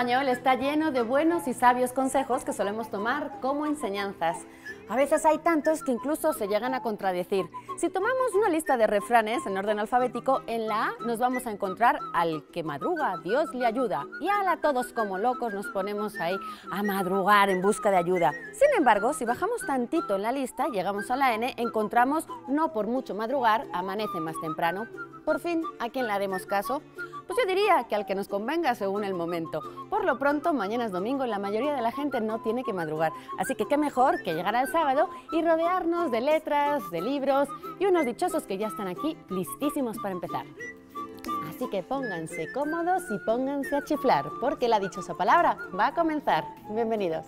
español está lleno de buenos y sabios consejos que solemos tomar como enseñanzas. A veces hay tantos que incluso se llegan a contradecir. Si tomamos una lista de refranes en orden alfabético, en la A nos vamos a encontrar al que madruga, Dios le ayuda. Y a la todos como locos nos ponemos ahí a madrugar en busca de ayuda. Sin embargo, si bajamos tantito en la lista, llegamos a la N, encontramos no por mucho madrugar, amanece más temprano. Por fin, ¿a quién le haremos caso? Pues yo diría que al que nos convenga según el momento. Por lo pronto, mañana es domingo y la mayoría de la gente no tiene que madrugar. Así que qué mejor que llegar al sábado y rodearnos de letras, de libros y unos dichosos que ya están aquí listísimos para empezar. Así que pónganse cómodos y pónganse a chiflar, porque la dichosa palabra va a comenzar. Bienvenidos.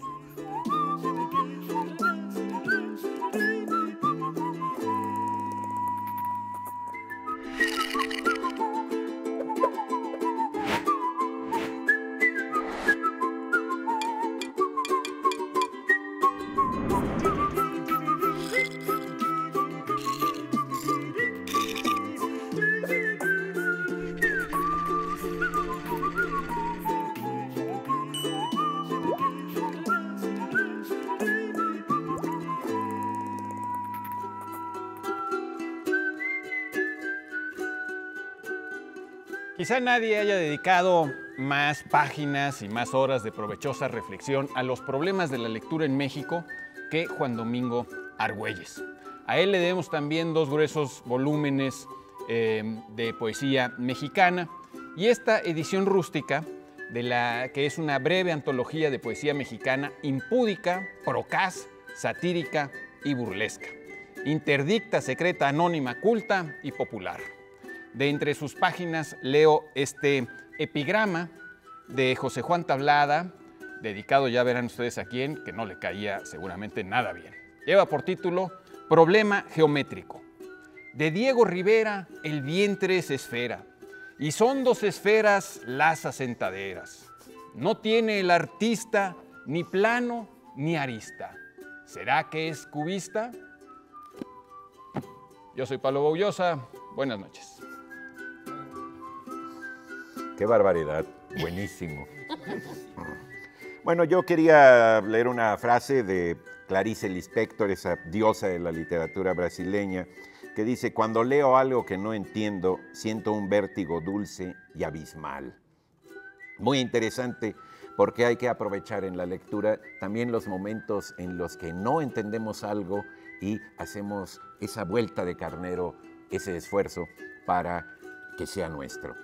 Quizá nadie haya dedicado más páginas y más horas de provechosa reflexión a los problemas de la lectura en México que Juan Domingo Argüelles. A él le debemos también dos gruesos volúmenes eh, de poesía mexicana y esta edición rústica, de la que es una breve antología de poesía mexicana impúdica, procaz, satírica y burlesca. Interdicta, secreta, anónima, culta y popular. De entre sus páginas leo este epigrama de José Juan Tablada, dedicado ya verán ustedes a quién, que no le caía seguramente nada bien. Lleva por título Problema geométrico. De Diego Rivera el vientre es esfera, y son dos esferas las asentaderas. No tiene el artista ni plano ni arista. ¿Será que es cubista? Yo soy Pablo Boullosa. Buenas noches. Qué barbaridad, buenísimo. Mm. Bueno, yo quería leer una frase de Clarice Lispector, esa diosa de la literatura brasileña, que dice, cuando leo algo que no entiendo, siento un vértigo dulce y abismal. Muy interesante porque hay que aprovechar en la lectura también los momentos en los que no entendemos algo y hacemos esa vuelta de carnero, ese esfuerzo para que sea nuestro.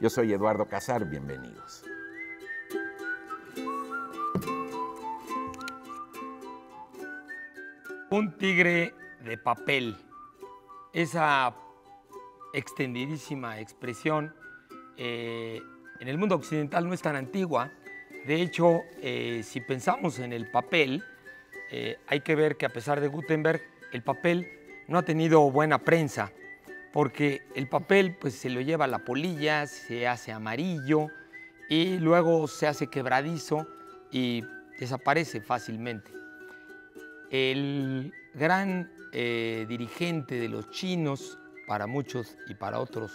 Yo soy Eduardo Casar, bienvenidos. Un tigre de papel, esa extendidísima expresión eh, en el mundo occidental no es tan antigua. De hecho, eh, si pensamos en el papel, eh, hay que ver que a pesar de Gutenberg, el papel no ha tenido buena prensa porque el papel pues se lo lleva a la polilla, se hace amarillo y luego se hace quebradizo y desaparece fácilmente. El gran eh, dirigente de los chinos, para muchos y para otros,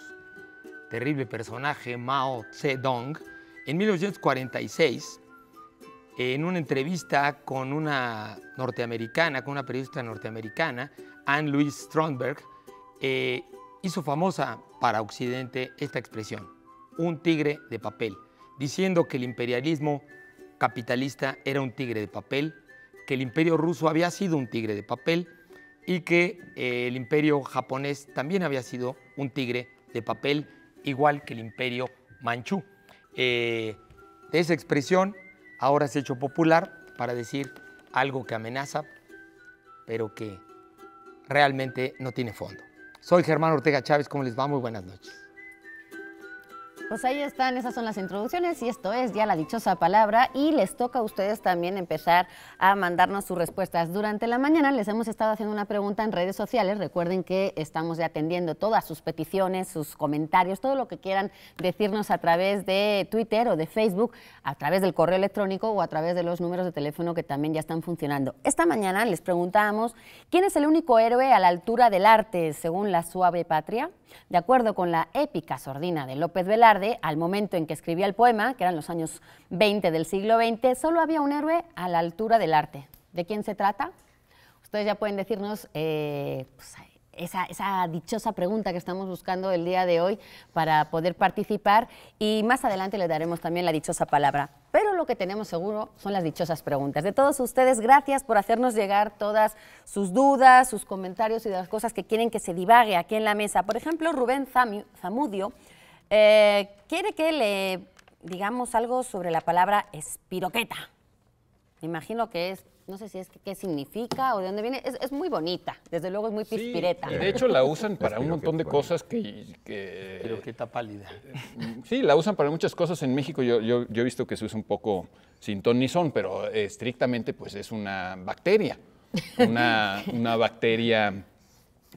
terrible personaje, Mao Zedong, en 1946, en una entrevista con una norteamericana, con una periodista norteamericana, Anne Louise Stromberg, eh, hizo famosa para Occidente esta expresión, un tigre de papel, diciendo que el imperialismo capitalista era un tigre de papel, que el imperio ruso había sido un tigre de papel y que eh, el imperio japonés también había sido un tigre de papel, igual que el imperio manchú. Eh, esa expresión ahora se ha hecho popular para decir algo que amenaza, pero que realmente no tiene fondo. Soy Germán Ortega Chávez, ¿cómo les va? Muy buenas noches. Pues ahí están, esas son las introducciones y esto es ya la dichosa palabra y les toca a ustedes también empezar a mandarnos sus respuestas. Durante la mañana les hemos estado haciendo una pregunta en redes sociales, recuerden que estamos ya atendiendo todas sus peticiones, sus comentarios, todo lo que quieran decirnos a través de Twitter o de Facebook, a través del correo electrónico o a través de los números de teléfono que también ya están funcionando. Esta mañana les preguntamos quién es el único héroe a la altura del arte según la suave patria, de acuerdo con la épica sordina de López Velar al momento en que escribía el poema, que eran los años 20 del siglo XX, solo había un héroe a la altura del arte. ¿De quién se trata? Ustedes ya pueden decirnos eh, pues, esa, esa, dichosa pregunta que estamos buscando el día de hoy para poder participar y más adelante le daremos también la dichosa palabra. Pero lo que tenemos seguro son las dichosas preguntas. De todos ustedes, gracias por hacernos llegar todas sus dudas, sus comentarios y las cosas que quieren que se divague aquí en la mesa. Por ejemplo, Rubén Zamudio eh, quiere que le digamos algo sobre la palabra espiroqueta. Me imagino que es, no sé si es qué significa o de dónde viene. Es, muy bonita, desde luego es muy pispireta. Y de hecho la usan para un montón de cosas que, que... pálida. Eh, sí, la usan para muchas cosas. En México yo, yo, he visto que se usa un poco sin ton ni son, pero estrictamente pues es una bacteria. Una, bacteria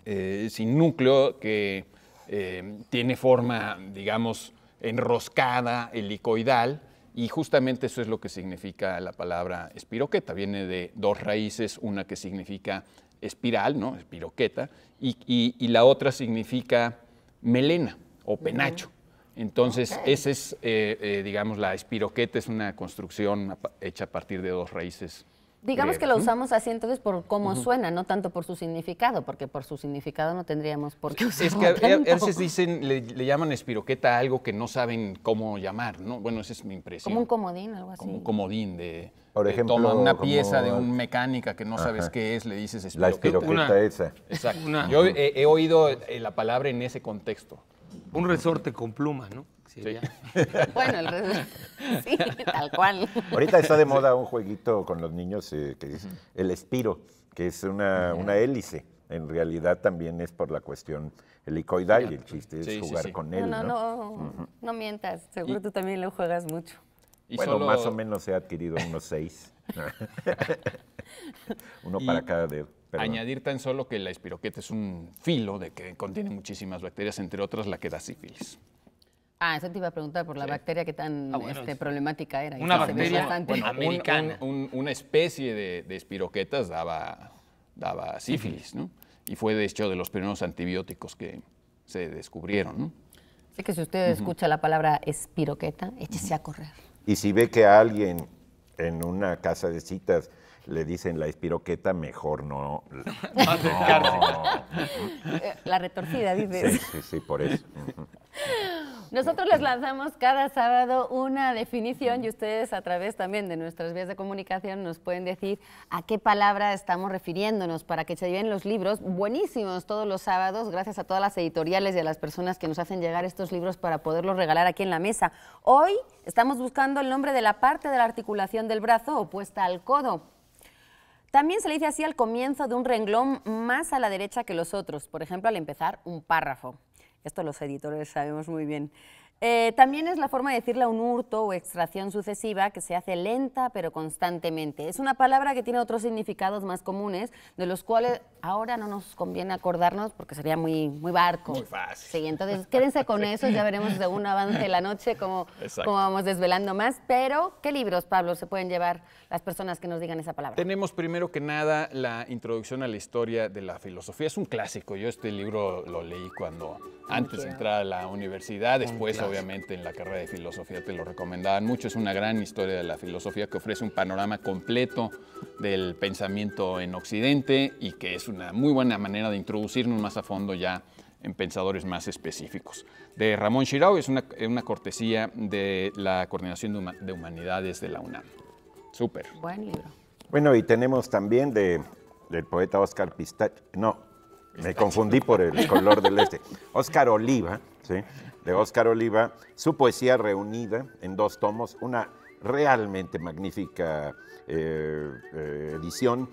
eh, sin núcleo que eh, tiene forma, digamos, enroscada, helicoidal, y justamente eso es lo que significa la palabra espiroqueta. Viene de dos raíces, una que significa espiral, ¿no? Espiroqueta, y, la otra significa melena o penacho. Entonces, esa es, eh, eh, digamos, la espiroqueta es una construcción hecha a partir de dos raíces Digamos que lo usamos así entonces por cómo suena, no tanto por su significado, porque por su significado no tendríamos por qué usarlo. Es que a, veces dicen, le, llaman espiroqueta a algo que no saben cómo llamar, ¿no? Bueno, esa es mi impresión. Como un comodín, algo así. Como un comodín de. Por ejemplo, una pieza de un mecánica que no sabes qué es, le dices espiroqueta. La espiroqueta esa. Exacto. Yo he, he oído eh, la palabra en ese contexto. Un resorte con pluma, ¿no? Sí. bueno, el resorte. Sí, tal cual. Ahorita está de moda un jueguito con los niños eh, que es el espiro, que es una, una hélice en realidad también es por la cuestión helicoidal y el chiste es jugar con él. No, no, no, no mientas, seguro tú también lo juegas mucho. Y bueno, más o menos he adquirido unos seis. Uno para cada dedo. Añadir tan solo que la espiroqueta es un filo de que contiene muchísimas bacterias, entre otras la que da sífilis. Ah, eso te iba a preguntar por la bacteria que tan ah, este, problemática era. Una bacteria una especie de, espiroquetas daba, daba sífilis, ¿no? Y fue, de hecho, de los primeros antibióticos que se descubrieron, ¿no? Así que si usted escucha la palabra espiroqueta, échese a correr. Y si ve que alguien en una casa de citas le dicen la espiroqueta, mejor no. Eh, la retorcida, dice. Sí, sí, sí, por eso. Nosotros les lanzamos cada sábado una definición y ustedes a través también de nuestras vías de comunicación nos pueden decir a qué palabra estamos refiriéndonos para que se lleven los libros buenísimos todos los sábados gracias a todas las editoriales y a las personas que nos hacen llegar estos libros para poderlos regalar aquí en la mesa. Hoy estamos buscando el nombre de la parte de la articulación del brazo opuesta al codo. También se le dice así al comienzo de un renglón más a la derecha que los otros, por ejemplo, al empezar un párrafo. Esto los editores sabemos muy bien. Eh, también es la forma de decirle un hurto o extracción sucesiva que se hace lenta pero constantemente. Es una palabra que tiene otros significados más comunes, de los cuales ahora no nos conviene acordarnos porque sería muy, muy barco. Muy fácil. Sí, entonces quédense con eso, ya veremos según avance la noche cómo, vamos desvelando más. Pero, ¿qué libros, Pablo, se pueden llevar las personas que nos digan esa palabra? Tenemos primero que nada la introducción a la historia de la filosofía. Es un clásico. Yo este libro lo leí cuando, antes de entrar a la universidad, después obviamente en la carrera de filosofía te lo recomendaban mucho. Es una gran historia de la filosofía que ofrece un panorama completo del pensamiento en Occidente y que es una muy buena manera de introducirnos más a fondo ya en pensadores más específicos. De Ramón Chirau es una, cortesía de la Coordinación de, Humanidades de la UNAM. Súper. Buen libro. Bueno, y tenemos también de, del poeta Oscar Pistach, no, me confundí por el color del este. Oscar Oliva, de Oscar Oliva, su poesía reunida en dos tomos, una realmente magnífica eh, eh, edición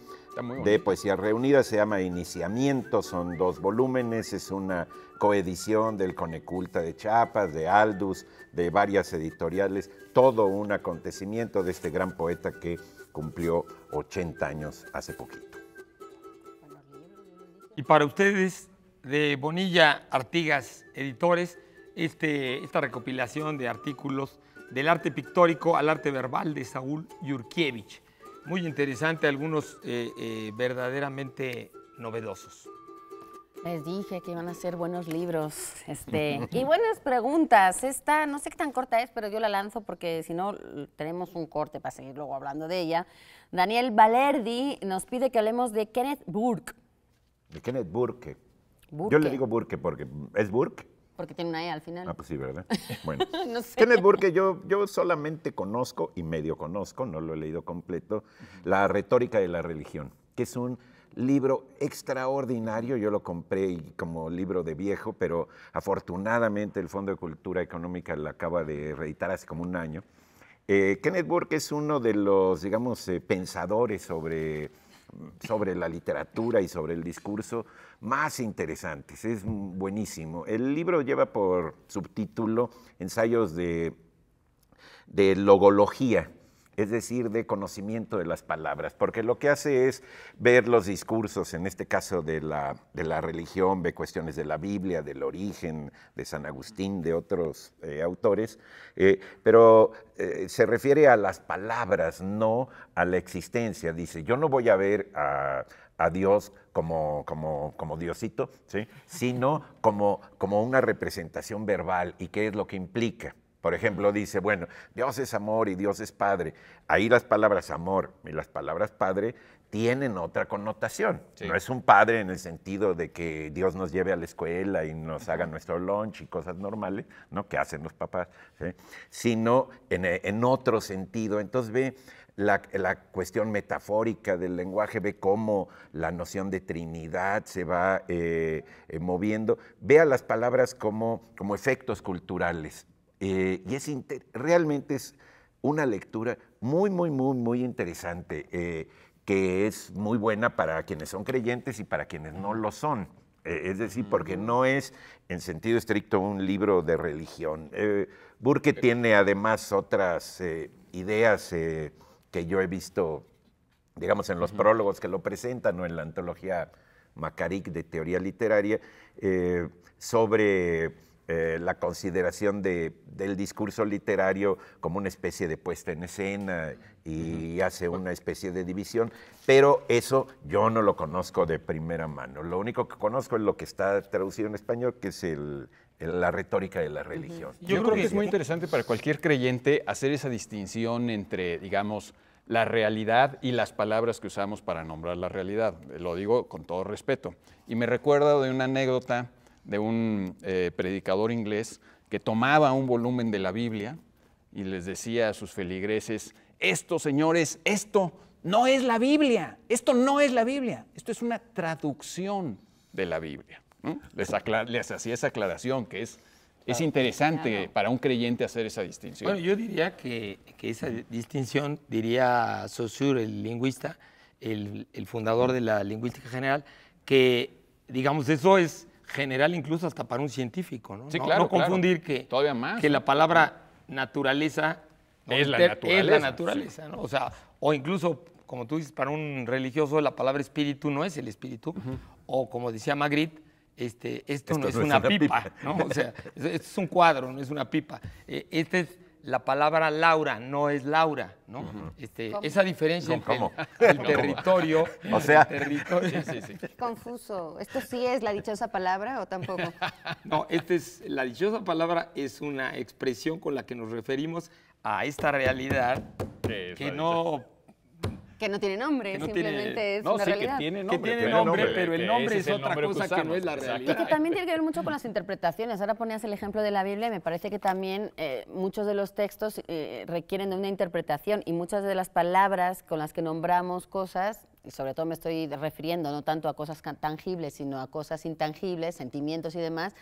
de poesía reunida, se llama Iniciamiento, son dos volúmenes, es una coedición del Coneculta de Chapas, de Aldus, de varias editoriales, todo un acontecimiento de este gran poeta que cumplió 80 años hace poquito. Y para ustedes, de Bonilla Artigas Editores, este, esta recopilación de artículos del arte pictórico al arte verbal de Saúl Yurkiewicz. Muy interesante, algunos eh, eh, verdaderamente novedosos. Les dije que iban a ser buenos libros este, y buenas preguntas. Esta, no sé qué tan corta es, pero yo la lanzo porque si no tenemos un corte para seguir luego hablando de ella. Daniel Valerdi nos pide que hablemos de Kenneth Burke de Kenneth Burke. Yo le digo Burke porque es Burke. Porque tiene una E al final. Ah, pues sí, ¿verdad? Bueno. Kenneth Burke yo, yo solamente conozco y medio conozco, no lo he leído completo, La retórica de la religión, que es un libro extraordinario. Yo lo compré como libro de viejo, pero afortunadamente el Fondo de Cultura Económica lo acaba de reeditar hace como un año. Eh, Kenneth Burke es uno de los, digamos, eh, pensadores sobre sobre la literatura y sobre el discurso más interesantes. Es buenísimo. El libro lleva por subtítulo Ensayos de, Logología es decir, de conocimiento de las palabras, porque lo que hace es ver los discursos, en este caso de la, religión, ve cuestiones de la Biblia, del origen, de San Agustín, de otros eh, autores, eh, pero eh, se refiere a las palabras, no a la existencia. Dice, yo no voy a ver a, Dios como, como, Diosito, ¿sí? sino como, como una representación verbal y qué es lo que implica. Por ejemplo, dice, bueno, Dios es amor y Dios es padre. Ahí las palabras amor y las palabras padre tienen otra connotación. No es un padre en el sentido de que Dios nos lleve a la escuela y nos haga nuestro lunch y cosas normales, ¿no? Que hacen los papás, sino en, otro sentido. Entonces ve la, cuestión metafórica del lenguaje, ve cómo la noción de Trinidad se va eh, eh, moviendo, ve moviendo. las palabras como, como efectos culturales eh, y es realmente es una lectura muy, muy, muy, muy interesante, eh, que es muy buena para quienes son creyentes y para quienes no lo son. Eh, es decir, porque no es en sentido estricto un libro de religión. Burke tiene además otras ideas que yo he visto, digamos, en los prólogos que lo presentan o en la antología Macaric de teoría literaria, sobre eh, la consideración del discurso literario como una especie de puesta en escena y hace una especie de división, pero eso yo no lo conozco de primera mano. Lo único que conozco es lo que está traducido en español, que es la retórica de la religión. Yo, creo, creo que es muy interesante para cualquier creyente hacer esa distinción entre, digamos, la realidad y las palabras que usamos para nombrar la realidad. Lo digo con todo respeto. Y me recuerda de una anécdota de un eh, predicador inglés que tomaba un volumen de la Biblia y les decía a sus feligreses, esto señores, esto no es la Biblia, esto no es la Biblia, esto es una traducción de la Biblia. Les, hacía esa aclaración que es es interesante para un creyente hacer esa distinción. Bueno, yo diría que, esa distinción, diría Saussure, el lingüista, el, el, fundador de la lingüística general, que, digamos, eso es general incluso hasta para un científico, ¿no? Sí, no, claro, no confundir que, que la palabra naturaleza es la naturaleza. O sea, o incluso, como tú dices, para un religioso la palabra espíritu no es el espíritu, o como decía Magritte, este, esto, no, es, una, pipa, ¿no? O sea, esto es un cuadro, no es una pipa. E, este es la palabra Laura no es Laura, ¿no? Este, esa diferencia entre el, territorio. O sea. territorio. Confuso. ¿Esto sí es la dichosa palabra o tampoco? No, esta es, la dichosa palabra es una expresión con la que nos referimos a esta realidad que no que no tiene nombre, simplemente es una realidad. Que tiene nombre, pero el nombre es, otra cosa que, no es la realidad. Y que también tiene que ver mucho con las interpretaciones. Ahora ponías el ejemplo de la Biblia y me parece que también eh, muchos de los textos eh, requieren de una interpretación y muchas de las palabras con las que nombramos cosas y sobre todo me estoy refiriendo no tanto a cosas tangibles, sino a cosas intangibles, sentimientos y demás,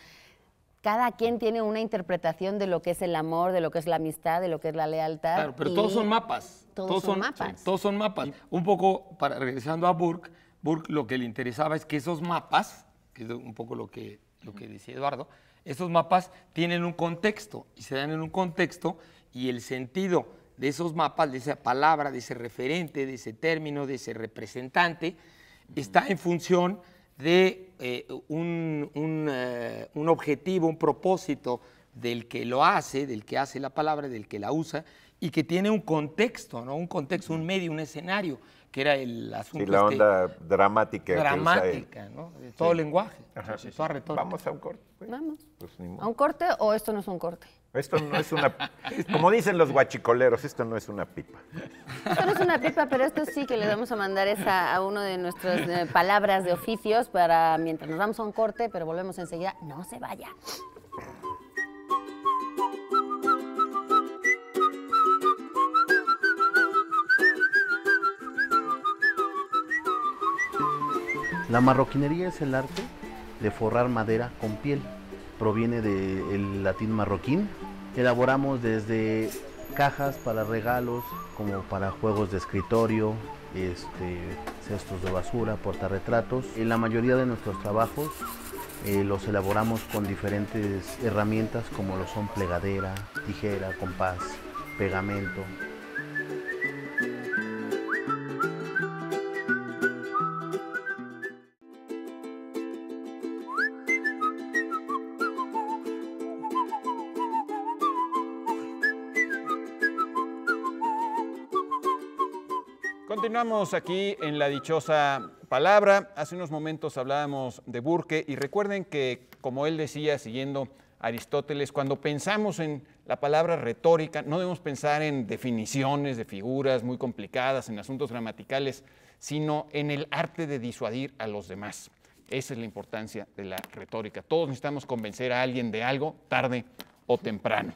cada quien tiene una interpretación de lo que es el amor, de lo que es la amistad, de lo que es la lealtad. Claro, pero todos son mapas. Todos, son, mapas. todos son mapas. un poco, para, regresando a Burke, Burke lo que le interesaba es que esos mapas, que es un poco lo que, lo que decía Eduardo, esos mapas tienen un contexto y se dan en un contexto y el sentido de esos mapas, de esa palabra, de ese referente, de ese término, de ese representante, está en función de eh, un, eh, un, objetivo, un propósito del que lo hace, del que hace la palabra, del que la usa, y que tiene un contexto, ¿no? Un contexto, un medio, un escenario, que era el asunto. Sí, la este onda dramática. Dramática, ¿no? todo lenguaje, Ajá, Vamos a un corte. Vamos. Pues ¿A un corte o esto no es un corte? Esto no es una. Como dicen los guachicoleros, esto no es una pipa. Esto no es una pipa, pero esto sí que le vamos a mandar esa a uno de nuestras eh, palabras de oficios para mientras nos vamos a un corte, pero volvemos enseguida. No se vaya. La marroquinería es el arte de forrar madera con piel. Proviene del latín marroquín, Elaboramos desde cajas para regalos, como para juegos de escritorio, este, cestos de basura, portarretratos. En la mayoría de nuestros trabajos eh, los elaboramos con diferentes herramientas como lo son plegadera, tijera, compás, pegamento, Estamos aquí en la dichosa palabra. Hace unos momentos hablábamos de Burke y recuerden que, como él decía, siguiendo Aristóteles, cuando pensamos en la palabra retórica, no debemos pensar en definiciones de figuras muy complicadas, en asuntos gramaticales, sino en el arte de disuadir a los demás. Esa es la importancia de la retórica. Todos necesitamos convencer a alguien de algo, tarde o temprano.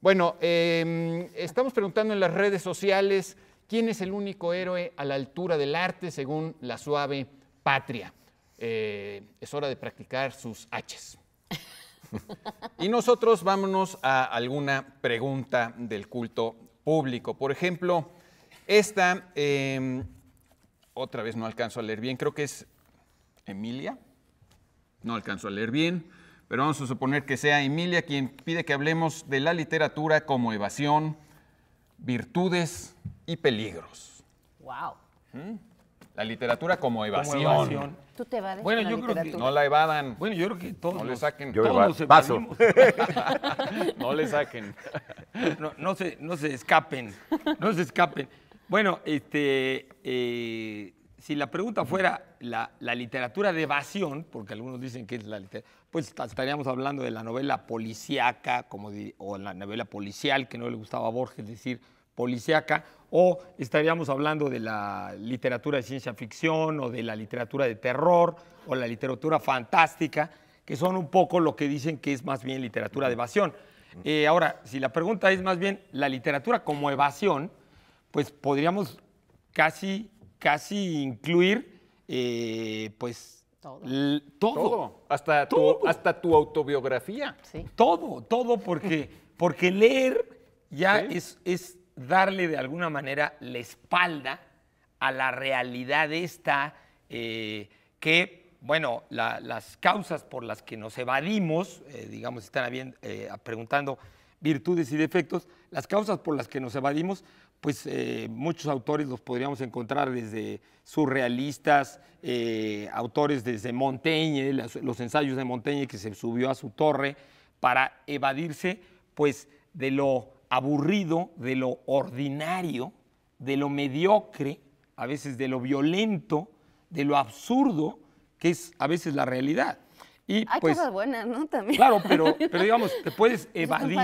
Bueno, em, estamos preguntando en las redes sociales ¿Quién es el único héroe a la altura del arte según la suave patria? Eh, es hora de practicar sus haches. y nosotros vámonos a alguna pregunta del culto público. Por ejemplo, esta, em, otra vez no alcanzo a leer bien, creo que es Emilia. No alcanzo a leer bien, pero vamos a suponer que sea Emilia quien pide que hablemos de la literatura como evasión, virtudes, y peligros. ¡Wow! ¿Mm? La literatura como evasión. ¿Tú te evades bueno, yo creo que no la evadan. Bueno, yo creo que todos. No le saquen. todos no le saquen. No, se, no se escapen. No se escapen. Bueno, este, eh, si la pregunta fuera la, la, literatura de evasión, porque algunos dicen que es la literatura, pues estaríamos hablando de la novela policíaca como o la novela policial que no le gustaba a Borges decir policíaca, o estaríamos hablando de la literatura de ciencia ficción o de la literatura de terror o la literatura fantástica, que son un poco lo que dicen que es más bien literatura de evasión. Eh, ahora, si la pregunta es más bien la literatura como evasión, pues podríamos casi, casi incluir, eh, pues, todo. Hasta, Tu, hasta tu autobiografía. Todo, todo, porque, porque leer ya es, es darle de alguna manera la espalda a la realidad esta eh, que, bueno, las causas por las que nos evadimos, eh, digamos, están eh, preguntando virtudes y defectos, las causas por las que nos evadimos, pues eh, muchos autores los podríamos encontrar desde surrealistas, autores desde Montaigne, los, los, ensayos de Montaigne que se subió a su torre para evadirse pues de lo aburrido, de lo ordinario, de lo mediocre, a veces de lo violento, de lo absurdo, que es a veces la realidad. Y Hay pues, cosas buenas, ¿no? También. Claro, pero, pero digamos, te puedes evadir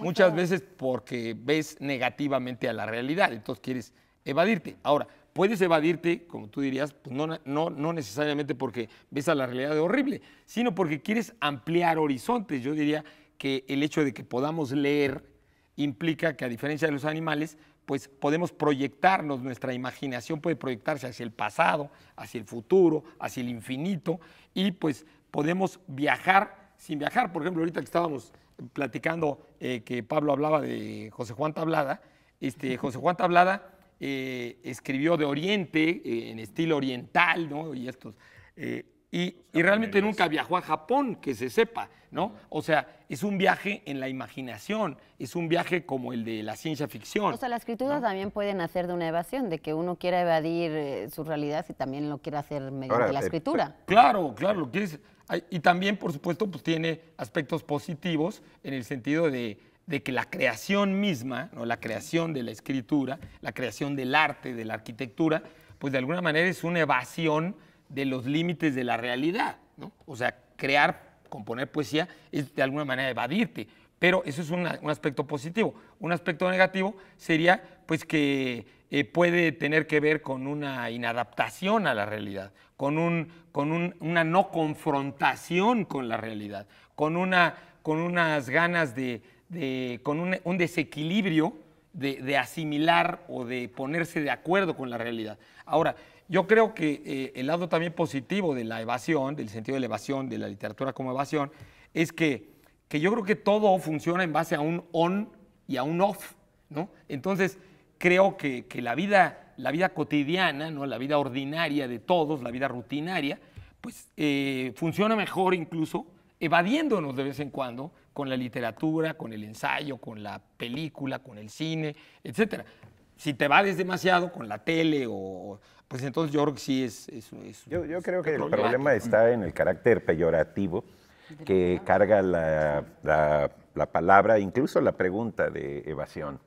muchas veces porque ves negativamente a la realidad, entonces quieres evadirte. Ahora, puedes evadirte, como tú dirías, pues no, no, no necesariamente porque ves a la realidad horrible, sino porque quieres ampliar horizontes. Yo diría que el hecho de que podamos leer implica que a diferencia de los animales, pues podemos proyectarnos, nuestra imaginación puede proyectarse hacia el pasado, hacia el futuro, hacia el infinito y pues podemos viajar sin viajar. Por ejemplo, ahorita que estábamos platicando eh, que Pablo hablaba de José Juan Tablada, este, José Juan Tablada eh, escribió de Oriente, eh, en estilo oriental, ¿no? Y estos y, realmente nunca viajó a Japón, que se sepa, ¿no? O sea, es un viaje en la imaginación, es un viaje como el de la ciencia ficción. O sea, las escrituras también pueden hacer de una evasión, de que uno quiera evadir eh, su realidad y también lo quiere hacer mediante la eh, escritura. Claro, claro, claro, es, y también, por supuesto, pues tiene aspectos positivos en el sentido de, que la creación misma, ¿no? la creación de la escritura, la creación del arte, de la arquitectura, pues de alguna manera es una evasión de los límites de la realidad, O sea, crear, componer poesía es de alguna manera evadirte, pero eso es un aspecto positivo. Un aspecto negativo sería pues que eh, puede tener que ver con una inadaptación a la realidad, con, un, con una no confrontación con la realidad, con, una, con unas ganas de, con un, desequilibrio de, de asimilar o de ponerse de acuerdo con la realidad. Ahora, yo creo que eh, el lado también positivo de la evasión, del sentido de la evasión, de la literatura como evasión, es que, yo creo que todo funciona en base a un on y a un off, ¿no? Entonces, creo que, la, vida, la vida cotidiana, ¿no? la vida ordinaria de todos, la vida rutinaria, pues eh, funciona mejor incluso evadiéndonos de vez en cuando con la literatura, con el ensayo, con la película, con el cine, etc. Si te evades demasiado con la tele o, pues entonces yo creo que sí es... yo, creo que el problema está en el carácter peyorativo que carga la, la, palabra, incluso la pregunta de evasión.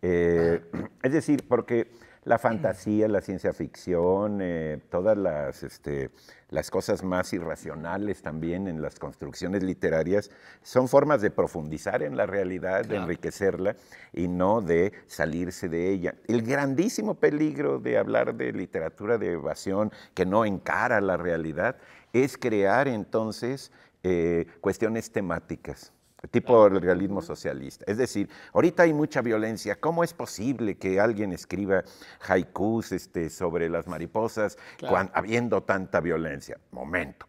Eh, es decir, porque la fantasía, la ciencia ficción, eh, todas este, las, cosas más irracionales también en las construcciones literarias, son formas de profundizar en la realidad, de enriquecerla y no de salirse de ella. El grandísimo peligro de hablar de literatura de evasión que no encara la realidad es crear entonces eh, cuestiones temáticas tipo el realismo socialista. Es decir, ahorita hay mucha violencia. ¿Cómo es posible que alguien escriba haikus este, sobre las mariposas habiendo tanta violencia? Momento.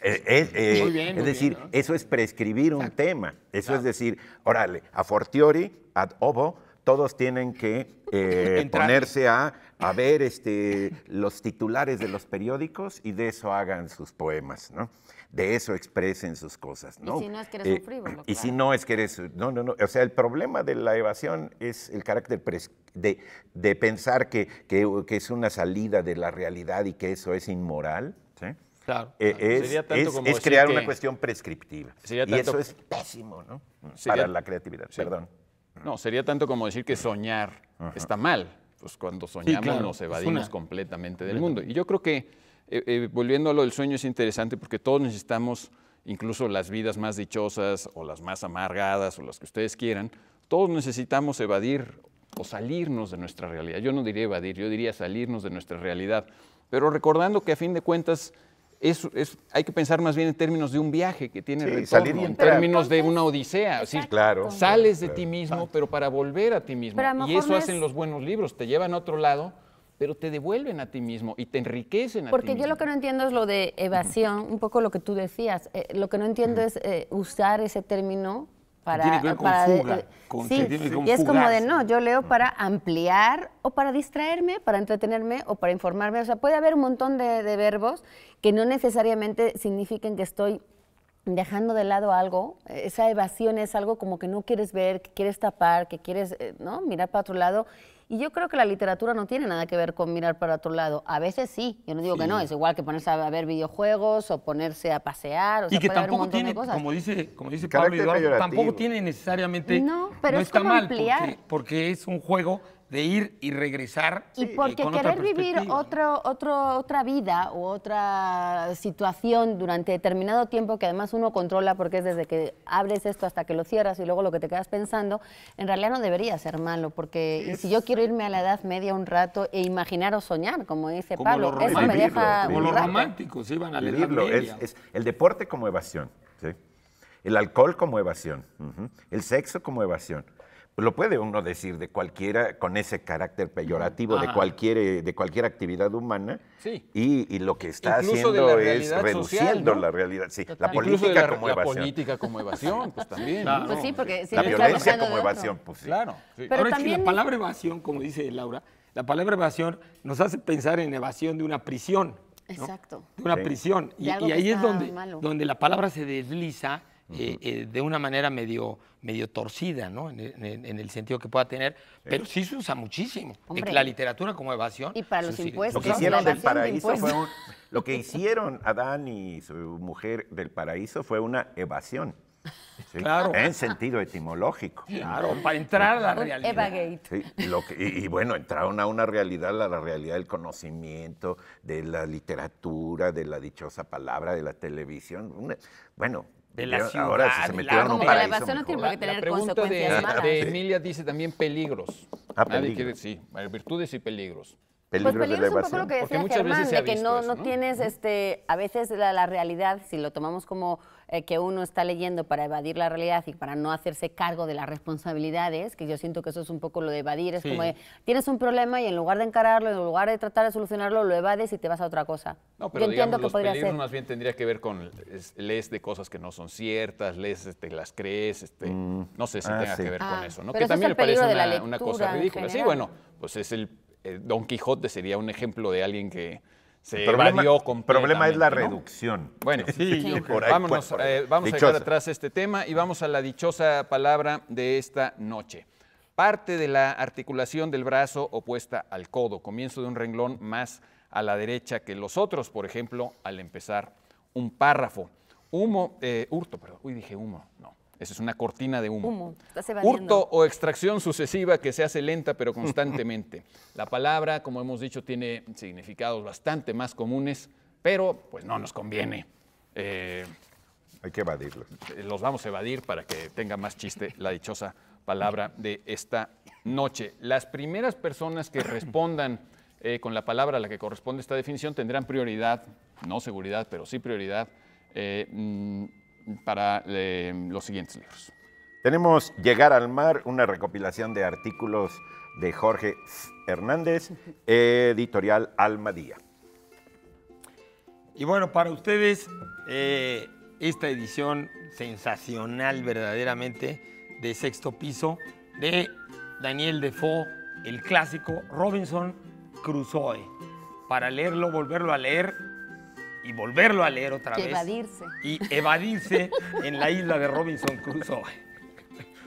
es decir, eso es prescribir un tema. Eso es decir, órale, a fortiori, ad obo, todos tienen que eh, ponerse a, ver este, los titulares de los periódicos y de eso hagan sus poemas, ¿no? De eso expresen sus cosas, ¿no? Y si no es que eres un frívolo. Eh, y si no es que eres... No, no, no. O sea, el problema de la evasión es el carácter de, pensar que, es una salida de la realidad y que eso es inmoral, eh, Claro, Es, sería tanto es crear una cuestión prescriptiva. y eso es pésimo, ¿no? Para la creatividad, perdón. No, sería tanto como decir que soñar está mal. Pues cuando soñamos nos evadimos completamente del mundo. Y yo creo que, eh, eh, volviendo a lo del sueño, es interesante porque todos necesitamos, incluso las vidas más dichosas o las más amargadas o las que ustedes quieran, todos necesitamos evadir o salirnos de nuestra realidad. Yo no diría evadir, yo diría salirnos de nuestra realidad. Pero recordando que a fin de cuentas hay que pensar más bien en términos de un viaje que tiene retorno, salir en términos de una odisea. Sí, claro. Sales de ti mismo, pero para volver a ti mismo. y eso hacen los buenos libros, te llevan a otro lado, pero te devuelven a ti mismo y te enriquecen a Porque ti mismo. yo lo que no entiendo es lo de evasión, un poco lo que tú decías. Eh, lo que no entiendo es eh, usar ese término para... y es como de, no, yo leo para ampliar o para distraerme, para entretenerme o para informarme. O sea, puede haber un montón de, de verbos que no necesariamente signifiquen que estoy dejando de lado algo, esa evasión es algo como que no quieres ver, que quieres tapar, que quieres, eh, ¿no? Mirar para otro lado y yo creo que la literatura no tiene nada que ver con mirar para otro lado. A veces sí, yo no digo que no, es igual que ponerse a ver videojuegos o ponerse a pasear. O y que tampoco tiene, como dice, como dice Pablo Eduardo, tampoco tiene necesariamente... No, pero es está mal, ampliar. porque es un juego de ir y regresar. Y eh, porque querer vivir otro, otra vida o otra situación durante determinado tiempo que además uno controla porque es desde que abres esto hasta que lo cierras y luego lo que te quedas pensando, en realidad no debería ser malo porque si yo quiero irme a la edad media un rato e imaginar o soñar, como dice Pablo, eso me deja... Como los románticos iban a la Es, el deporte como evasión, el alcohol como evasión, el sexo como evasión lo puede uno decir de cualquiera, con ese carácter peyorativo, de cualquier, eh, de cualquier actividad humana. Y, lo que está haciendo es reduciendo la realidad. Sí, la política como evasión. La política como evasión, pues también. Pues la violencia como evasión, pues Claro. Pero la palabra evasión, como dice Laura, la palabra evasión nos hace pensar en evasión de una prisión. Exacto. De una prisión. Y, ahí es donde, donde la palabra se desliza eh, eh, de una manera medio, medio torcida, ¿no? En, el sentido que pueda tener, pero sí se usa muchísimo. La literatura como evasión. Y para los impuestos. Lo que hicieron lo que hicieron Adán y su mujer del paraíso fue una evasión. claro. En sentido etimológico. Claro, para entrar a la realidad. y, bueno, entraron a una realidad, la realidad del conocimiento, de la literatura, de la dichosa palabra, de la televisión. bueno, de la ciudad. Ahora si se metieron en un paraíso. La evasión no tiene por qué tener consecuencias de, Emilia dice también peligros. Ah, peligros. sí, eh, virtudes y peligros pues de un poco lo que decía Germán, de que no, tienes, este, a veces la, realidad, si lo tomamos como eh, que uno está leyendo para evadir la realidad y para no hacerse cargo de las responsabilidades, que yo siento que eso es un poco lo de evadir, es como de, tienes un problema y en lugar de encararlo, en lugar de tratar de solucionarlo, lo evades y te vas a otra cosa. No, pero entiendo que podría más bien tendría que ver con lees de cosas que no son ciertas, lees, este, las crees, este, mm. no sé si ah, tenga que ver con ah, eso, ¿no? que también me parece una, una, cosa ridícula. Sí, bueno, pues es el eh, Don Quijote sería un ejemplo de alguien que se el problema, problema es la reducción. Bueno, sí, vamos a dejar atrás este tema y vamos a la dichosa palabra de esta noche. Parte de la articulación del brazo opuesta al codo, comienzo de un renglón más a la derecha que los otros, por ejemplo, al empezar un párrafo. Humo, eh, hurto, perdón, uy, dije humo, no. Esa es una cortina de humo. humo. Hurto o extracción sucesiva que se hace lenta pero constantemente. La palabra, como hemos dicho, tiene significados bastante más comunes, pero pues no nos conviene. Eh, Hay que evadirlos. Los vamos a evadir para que tenga más chiste la dichosa palabra de esta noche. Las primeras personas que respondan eh, con la palabra a la que corresponde esta definición tendrán prioridad, no seguridad, pero sí prioridad. Eh, mm, para em, los siguientes libros. Tenemos Llegar al Mar, una recopilación de artículos de Jorge Hernández, editorial Alma Día. Y bueno, para ustedes, eh, esta edición sensacional verdaderamente de Sexto Piso de Daniel Defoe, el clásico Robinson Crusoe. Para leerlo, volverlo a leer y volverlo a leer otra vez. Evadirse. Y evadirse en la isla de Robinson Crusoe.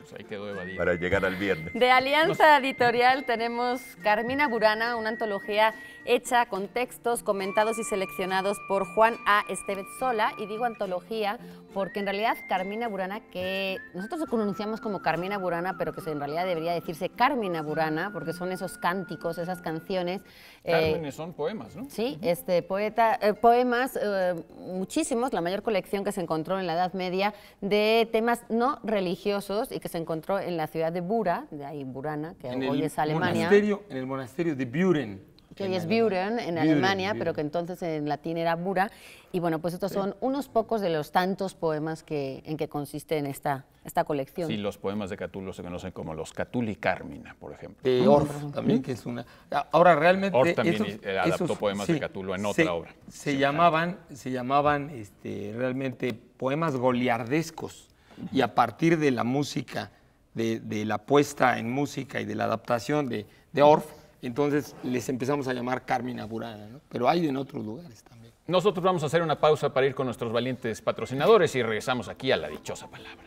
Pues ahí quedó evadido. Para llegar al viernes. De Alianza Editorial tenemos Carmina Burana, una antología hecha con textos comentados y seleccionados por Juan A. Estevez Sola. Y digo antología porque en realidad Carmina Burana, que nosotros lo pronunciamos como Carmina Burana, pero que en realidad debería decirse Carmina Burana, porque son esos cánticos, esas canciones. Eh, Carmen son poemas, ¿no? Sí, este, poeta, eh, poemas eh, muchísimos, la mayor colección que se encontró en la Edad Media de temas no religiosos y que se encontró en la ciudad de Bura, de ahí Burana, que hoy es Alemania. Monasterio, en el monasterio de Buren. Que hoy es Buren en Alemania, pero que entonces en latín era Bura. Y bueno, pues estos son unos pocos de los tantos poemas que, en que consiste en esta, esta colección. Sí, los poemas de Catulo se conocen como los Catuli Carmina, por ejemplo. De Orf también, que es una... Ahora, realmente... también eh, adaptó poemas de Catulo en otra obra. Se llamaban, se llamaban este, realmente poemas goliardescos. Y a partir de la música, de, la puesta en música y de la adaptación de, de Orff, entonces les empezamos a llamar Carmina Burana, ¿no? pero hay en otros lugares también. Nosotros vamos a hacer una pausa para ir con nuestros valientes patrocinadores y regresamos aquí a la dichosa palabra.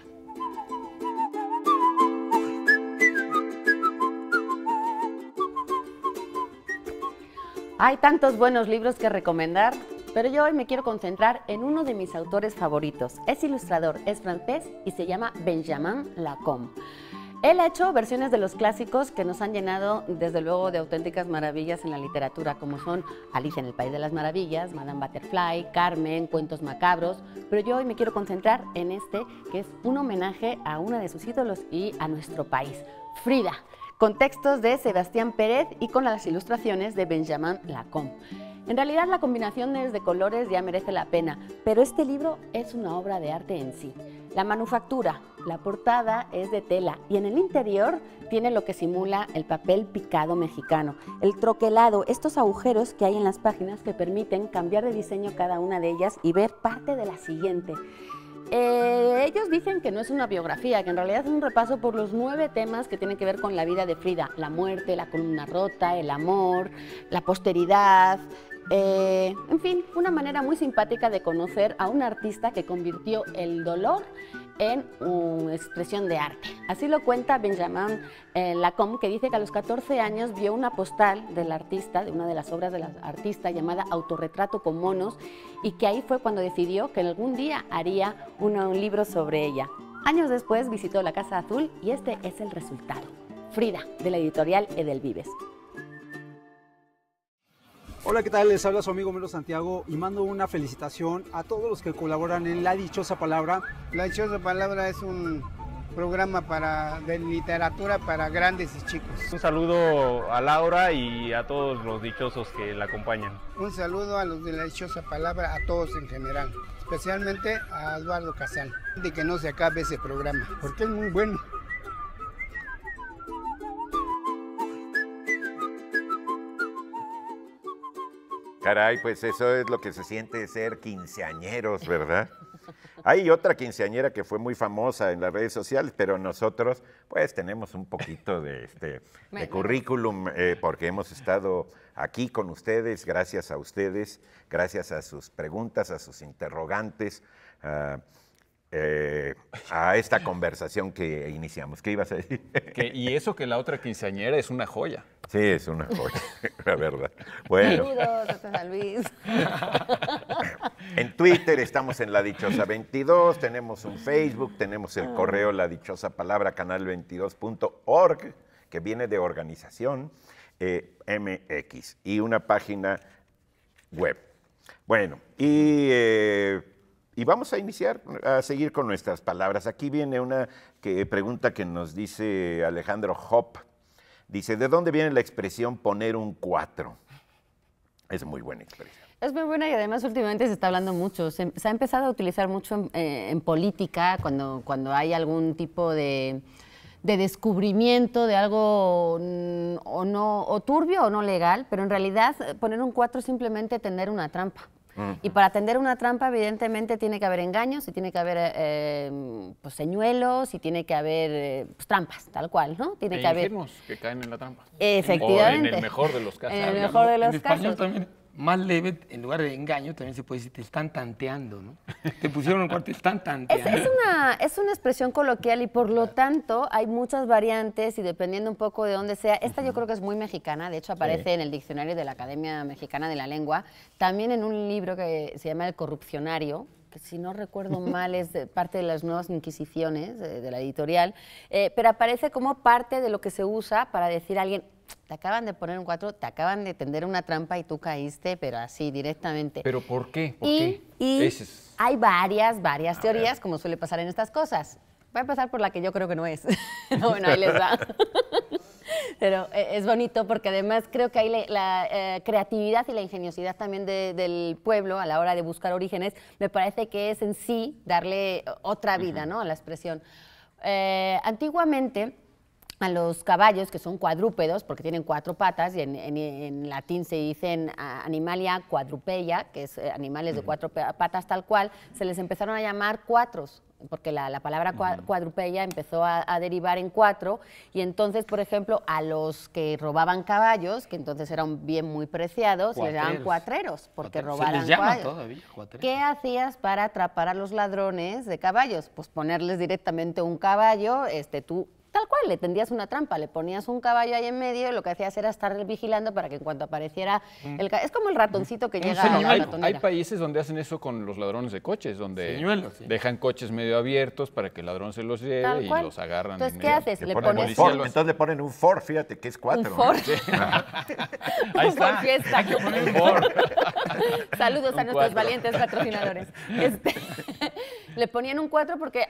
Hay tantos buenos libros que recomendar, pero yo hoy me quiero concentrar en uno de mis autores favoritos. Es ilustrador, es francés y se llama Benjamin Lacombe. Él ha hecho versiones de los clásicos que nos han llenado, desde luego, de auténticas maravillas en la literatura, como son Alicia en el País de las Maravillas, Madame Butterfly, Carmen, Cuentos Macabros, pero yo hoy me quiero concentrar en este, que es un homenaje a una de sus ídolos y a nuestro país, Frida, con textos de Sebastián Pérez y con las ilustraciones de Benjamin Lacombe. En realidad la combinación de colores ya merece la pena, pero este libro es una obra de arte en sí. La manufactura, la portada es de tela y en el interior tiene lo que simula el papel picado mexicano. El troquelado, estos agujeros que hay en las páginas que permiten cambiar de diseño cada una de ellas y ver parte de la siguiente. Eh, ellos dicen que no es una biografía, que en realidad es un repaso por los nueve temas que tienen que ver con la vida de Frida. La muerte, la columna rota, el amor, la posteridad, eh, en fin, una manera muy simpática de conocer a un artista que convirtió el dolor en una expresión de arte. Así lo cuenta Benjamin Lacom, eh, Lacombe, que dice que a los 14 años vio una postal del artista, de una de las obras del artista llamada Autorretrato con monos, y que ahí fue cuando decidió que algún día haría un libro sobre ella. Años después visitó la Casa Azul y este es el resultado. Frida, de la editorial Edelvives. Hola, ¿qué tal? Les habla su amigo Melo Santiago y mando una felicitación a todos los que colaboran en La Dichosa Palabra. La Dichosa Palabra es un programa para, de literatura para grandes y chicos. Un saludo a Laura y a todos los dichosos que la acompañan. Un saludo a los de la dichosa palabra, a todos en general, especialmente a Eduardo Casal, de que no se acabe ese programa, porque es muy bueno. Caray, pues eso es lo que se siente ser quinceañeros, ¿verdad? Hay otra quinceañera que fue muy famosa en las redes sociales, pero nosotros pues tenemos un poquito de, este, currículum eh, porque hemos estado aquí con ustedes, gracias a ustedes, gracias a sus preguntas, a sus interrogantes. Ah, eh, a esta conversación que iniciamos. ¿Qué ibas a decir? y eso que la otra quinceañera es una joya. Sí, es una joya, la verdad. Bueno. Luis. En Twitter estamos en La Dichosa 22, tenemos un Facebook, tenemos el ah. correo La Dichosa Palabra, canal22.org, que viene de organización eh, MX, y una página web. Bueno, y... Eh, y vamos a iniciar a seguir con nuestras palabras. Aquí viene una pregunta que nos dice Alejandro Hop. Dice, ¿de dónde viene la expresión poner un cuatro? Es muy buena expresión. Es muy buena y además últimamente se está hablando mucho. Se, ha empezado a utilizar mucho eh, en, política cuando, cuando hay algún tipo de descubrimiento de algo mm, o no o turbio o no legal, pero en realidad eh, poner un cuatro es simplemente tener una trampa. Y para atender una trampa, evidentemente, tiene que haber engaños, y tiene que haber eh, pues, señuelos, y tiene que haber eh, pues, trampas, tal cual, ¿no? Tiene e que haber. caen en la trampa. Efectivamente. O en el mejor de los casos. En el mejor de los casos más leve, en lugar de engaño, también se puede decir, te están tanteando, ¿no? Te pusieron un cuarto, te están tanteando. Es, una, es una expresión coloquial y por lo tanto hay muchas variantes y dependiendo un poco de dónde sea. Esta yo creo que es muy mexicana, de hecho aparece en el diccionario de la Academia Mexicana de la Lengua, también en un libro que se llama El Corrupcionario, que si no recuerdo mal es parte de las nuevas inquisiciones eh, de, la editorial, eh, pero aparece como parte de lo que se usa para decir a alguien, te acaban de poner un cuatro, te acaban de tender una trampa y tú caíste, pero así directamente. ¿Pero por qué? ¿Por y, qué? hay varias, varias teorías, como suele pasar en estas cosas. Voy a pasar por la que yo creo que no es. bueno, ahí les va. pero eh, es bonito porque además creo que hay la, eh, creatividad y la ingeniosidad también del pueblo a la hora de buscar orígenes. Me parece que es en sí darle otra vida ¿no? a la expresión. Eh, antiguamente a los caballos, que son cuadrúpedos, porque tienen cuatro patas, y en, latín se dicen ah, animalia cuadrupeya, que es eh, animales de cuatro patas tal cual, se les empezaron a llamar cuatros, porque la, palabra cuadrupeya empezó a, derivar en cuatro, y entonces, por ejemplo, a los que robaban caballos, que entonces eran bien muy preciados, se les llamaban cuatreros, porque robaban ¿Qué hacías para atrapar a los ladrones de caballos? Pues ponerles directamente un caballo, este, tú tal cual, le tendías una trampa, le ponías un caballo ahí en medio y lo que hacías era estar vigilando para que en cuanto apareciera mm. el Es como el ratoncito que llega Hay, países donde hacen eso con los ladrones de coches, donde dejan coches medio abiertos para que el ladrón se los lleve y los agarran. Entonces, ¿qué haces? Le, pones... entonces le ponen un Ford, fíjate que es cuatro. Un Ford. Fiesta. Saludos a nuestros valientes patrocinadores. Le ponían un cuatro porque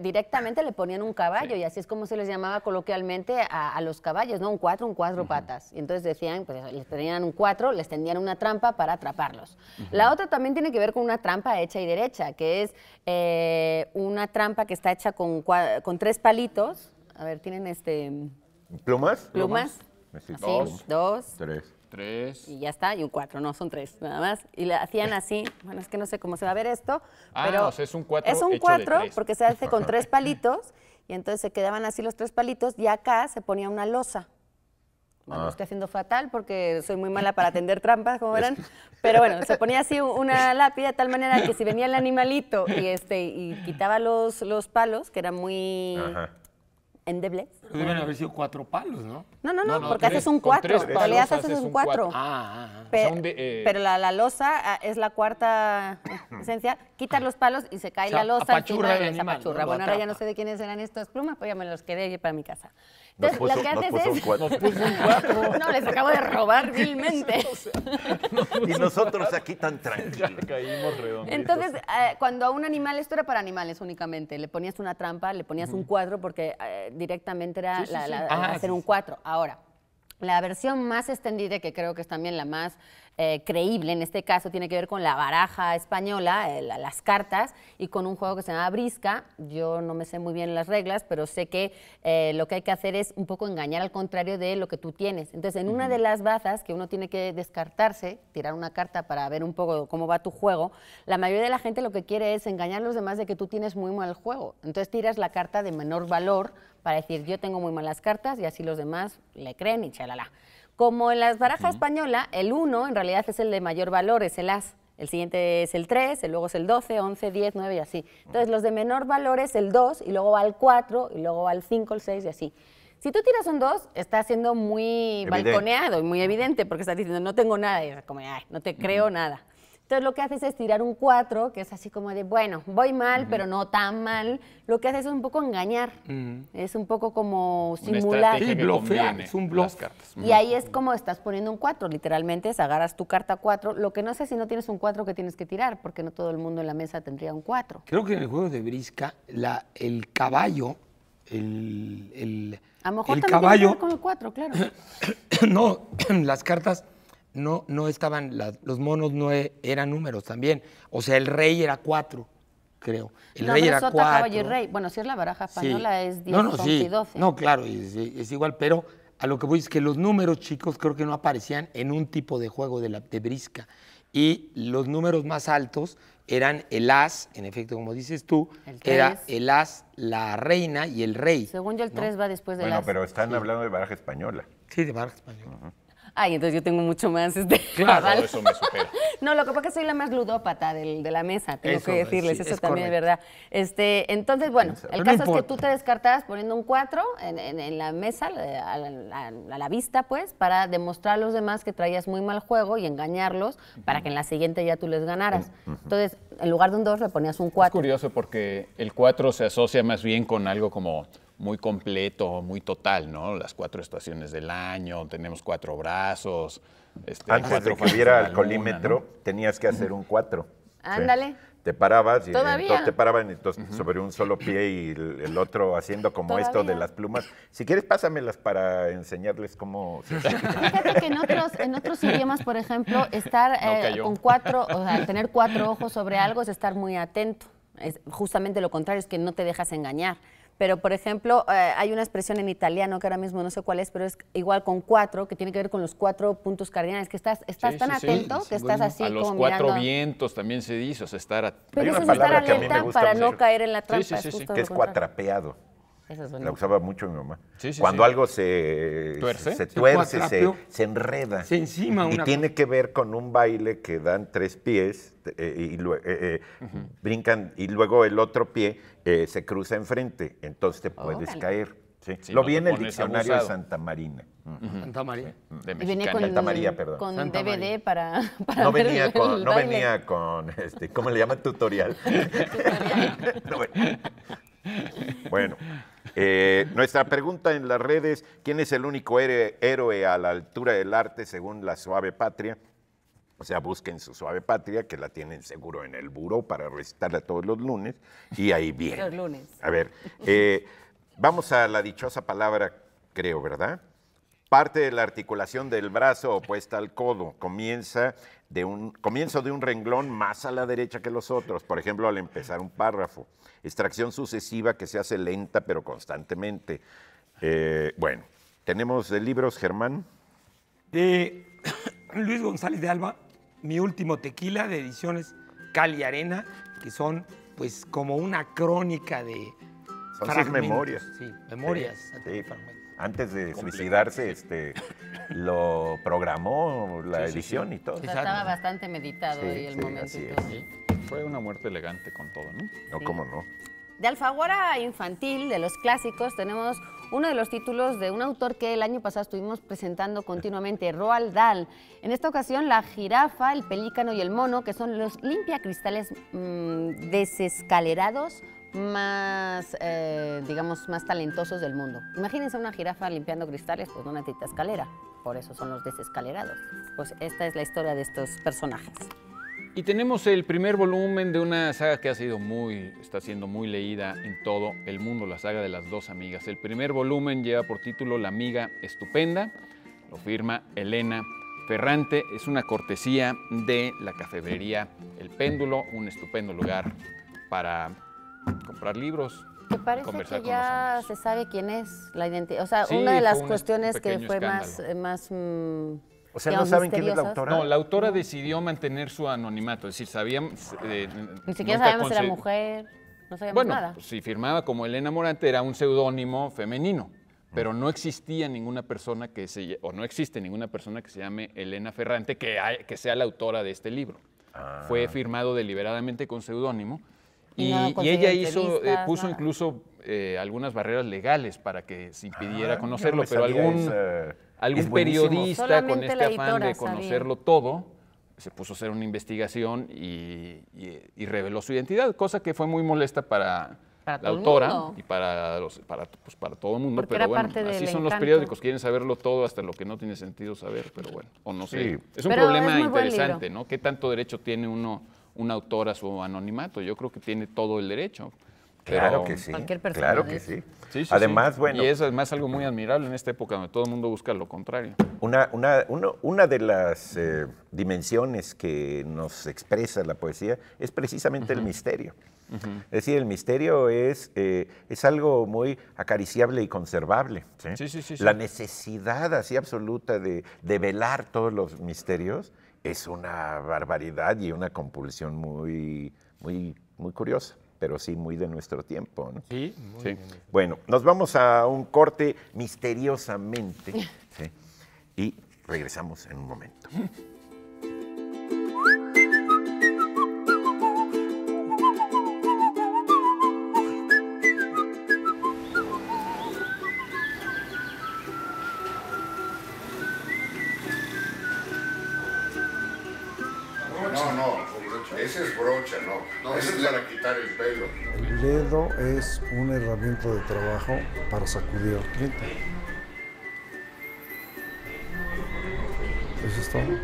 directamente le ponían un caballo y así es como se les llamaba coloquialmente a, los caballos, ¿no? Un cuatro, un cuatro patas. Y entonces decían, pues les tenían un cuatro, les tendían una trampa para atraparlos. La otra también tiene que ver con una trampa hecha y derecha, que es eh, una trampa que está hecha con, con tres palitos. A ver, tienen este... ¿Plumas? Plumas. Así, dos, tres. Tres. Y ya está, y un cuatro, no, son tres, nada más. Y le hacían así, bueno, es que no sé cómo se va a ver esto, ah, pero... es un cuatro Es un cuatro, porque se hace con tres palitos, y entonces se quedaban así los tres palitos, y acá se ponía una losa. Bueno, ah. estoy haciendo fatal porque soy muy mala para atender trampas, como verán. Pero bueno, se ponía así una lápida de tal manera que si venía el animalito y, este, y quitaba los, los palos, que era muy endeble, deben haber sido cuatro palos, ¿no? No, no, no, porque haces un cuatro. En realidad haces, un cuatro. Ah, ah, ah. Pero, de, eh, pero la, la, losa ah, es la cuarta esencia. Quitas los palos y se cae la losa. Apachurra animal. Bueno, ahora ya no sé de quiénes eran estos plumas, pues ya me los quedé para mi casa. Entonces, lo que haces es... un cuatro. No, les acabo de robar vilmente. y nosotros aquí tan tranquilos. caímos redonditos. Entonces, cuando a un animal, esto era para animales únicamente, le ponías una trampa, le ponías un cuadro porque eh, directamente era ah, hacer un 4. Ahora, la versión más extendida, que creo que es también la más eh, creíble, en este caso tiene que ver con la baraja española, eh, las cartas, y con un juego que se llama Brisca. Yo no me sé muy bien las reglas, pero sé que eh, lo que hay que hacer es un poco engañar al contrario de lo que tú tienes. Entonces, en una de las bazas que uno tiene que descartarse, tirar una carta para ver un poco cómo va tu juego, la mayoría de la gente lo que quiere es engañar a los demás de que tú tienes muy mal juego. Entonces, tiras la carta de menor valor para decir yo tengo muy malas cartas y así los demás le creen y chalala. Como en las barajas españolas, española, el 1 en realidad es el de mayor valor, es el as. El siguiente es el 3, luego es el 12, 11, 10, 9 y así. Entonces, los de menor valor es el 2 y luego va el 4 y luego va el 5, el 6 y así. Si tú tiras un 2, está siendo muy balconeado y muy evidente porque estás diciendo no tengo nada y como, ay, no te creo nada. Entonces lo que haces es tirar un 4, que es así como de, bueno, voy mal, pero no tan mal. Lo que haces es un poco engañar. Es un poco como simular. es un bluff. Y ahí es como estás poniendo un 4, literalmente, agarras tu carta 4. Lo que no sé si no tienes un 4 que tienes que tirar, porque no todo el mundo en la mesa tendría un 4. Creo que en el juego de brisca, el caballo, el, el, a lo mejor el caballo... Con el 4, claro. no, las cartas no, no estaban, los monos no e, eran números también. O sea, el rey era cuatro, creo. El rey era cuatro. caballo rey. Bueno, si es la baraja española es 10, no, y 12. No, claro, es, igual, pero a lo que voy es que los números chicos creo que no aparecían en un tipo de juego de, la, de brisca. Y los números más altos eran el as, en efecto, como dices tú, era el as, la reina y el rey. Según yo, el tres va después del as. Bueno, pero están hablando de baraja española. Sí, de baraja española. Ay, entonces yo tengo mucho más. Este, claro, eso me supera. no, lo que pasa es que soy la más ludópata de la mesa, tengo que decirles, eso también es verdad. Este, entonces, bueno, el caso es que tú te descartabas poniendo un 4 en, la mesa, eh, a la, vista, pues, para demostrar a los demás que traías muy mal juego y engañarlos para que en la siguiente ya tú les ganaras. Entonces, en lugar de un 2 le ponías un 4. Es curioso porque el 4 se asocia más bien con algo como muy completo, muy total, ¿no? Las cuatro estaciones del año, tenemos cuatro brazos. Este, Antes de que hubiera el colímetro, tenías que hacer un cuatro. Ándale. Te parabas y te paraban sobre un solo pie y el, otro haciendo como esto de las plumas. Si quieres, pásamelas para enseñarles cómo Fíjate que en otros, idiomas, por ejemplo, estar eh, con cuatro, o sea, tener cuatro ojos sobre algo es estar muy atento. Es justamente lo contrario, es que no te dejas engañar pero por ejemplo, eh, hay una expresión en italiano que ahora mismo no sé cuál es, pero es igual con cuatro, que tiene que ver con los cuatro puntos cardinales, que estás, estás tan atento que estás así A los cuatro vientos también se dice, o sea, estar atento. Pero eso es estar alerta para no caer en la trampa. Es que es cuatrapeado la usaba mucho mi mamá. Cuando algo se tuerce, se, enreda. encima Y tiene que ver con un baile que dan tres pies eh, y eh, eh, brincan y luego el otro pie se cruza enfrente. Entonces te puedes caer. Lo vi en el diccionario de Santa Marina. Santa María. De Con, Santa María, perdón. Con DVD para, no venía con, este, ¿cómo le llaman? Tutorial. bueno. Eh, nuestra pregunta en las redes, ¿quién es el único héroe a la altura del arte según la suave patria? O sea, busquen su suave patria, que la tienen seguro en el buro para recitarla todos los lunes, y ahí viene. Los lunes. A ver, eh, vamos a la dichosa palabra, creo, ¿verdad? Parte de la articulación del brazo opuesta al codo comienza de un, comienzo de un renglón más a la derecha que los otros, por ejemplo, al empezar un párrafo. Extracción sucesiva que se hace lenta pero constantemente. Eh, bueno, tenemos de libros, Germán. De Luis González de Alba, mi último tequila de ediciones Cal Arena, que son pues como una crónica de... Son sus memorias. Sí, memorias. Sí, antes de suicidarse, este, lo programó la edición y todo. O estaba bastante meditado ahí el momento. Fue una muerte elegante con todo, ¿no? No, cómo no. De Alfaguara Infantil, de los clásicos, tenemos uno de los títulos de un autor que el año pasado estuvimos presentando continuamente, Roald Dahl. En esta ocasión, la jirafa, el pelícano y el mono, que son los limpiacristales cristales mm, desescalerados más, eh, digamos, más talentosos del mundo. Imagínense una jirafa limpiando cristales, pues no necesita escalera, por eso son los desescalerados. Pues esta es la historia de estos personajes. Y tenemos el primer volumen de una saga que ha sido muy, está siendo muy leída en todo el mundo, la saga de las dos amigas. El primer volumen lleva por título La amiga estupenda, lo firma Elena Ferrante, es una cortesía de la cafetería El Péndulo, un estupendo lugar para comprar libros. conversar parece que ya se sabe quién es la identidad. O sea, una de las cuestiones que fue más... Eh, más mm, O sea, no saben quién es la autora. No, la autora decidió mantener su anonimato, es decir, sabíamos... Eh, Ni siquiera sabíamos si era mujer, no sabíamos nada. si pues firmaba como Elena Morante era un seudónimo femenino, pero no existía ninguna persona que se... o no existe ninguna persona que se llame Elena Ferrante que, sea la autora de este libro. Ah. Fue firmado deliberadamente con seudónimo y, ella hizo, eh, puso incluso eh, algunas barreras legales para que se impidiera conocerlo, pero algún, periodista con este afán de conocerlo todo se puso a hacer una investigación y, reveló su identidad, cosa que fue muy molesta para, la autora y para, los, para, pues, para todo el mundo. pero bueno, así son los periódicos, quieren saberlo todo hasta lo que no tiene sentido saber, pero bueno, o no sé. Es un problema interesante, ¿no? ¿Qué tanto derecho tiene uno? un autor a su anonimato. Yo creo que tiene todo el derecho. claro que sí. Cualquier persona claro que sí. además, bueno. Y es más algo muy admirable en esta época donde todo el mundo busca lo contrario. Una, de las eh, dimensiones que nos expresa la poesía es precisamente el misterio. Es decir, el misterio es, eh, es algo muy acariciable y conservable. La necesidad así absoluta de, de velar todos los misterios es una barbaridad y una compulsión muy, muy, muy curiosa, pero sí muy de nuestro tiempo. Sí, Bueno, nos vamos a un corte misteriosamente y regresamos en un momento. No, es para quitar el dedo. El dedo es una herramienta de trabajo para sacudir al cliente. ¿Eso es todo?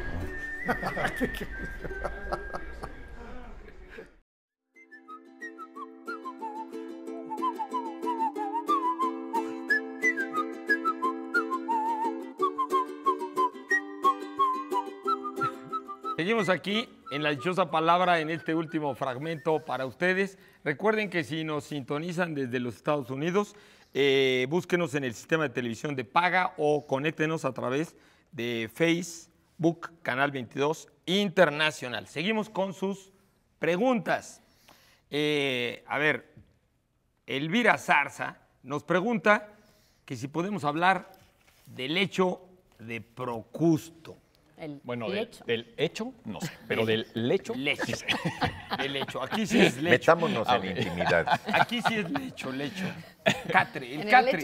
Seguimos aquí en la dichosa palabra en este último fragmento para ustedes. Recuerden que si nos sintonizan desde los Estados Unidos, eh, búsquenos en el sistema de televisión de paga o conéctenos a través de Facebook, Canal 22 Internacional. Seguimos con sus preguntas. Eh, a ver, Elvira Zarza nos pregunta que si podemos hablar del hecho de Procusto bueno, Del, del hecho, no sé, pero del lecho. Lecho. Sí Aquí sí es lecho. Metámonos en ah, intimidad. Aquí sí es lecho, lecho. Catre, el catre.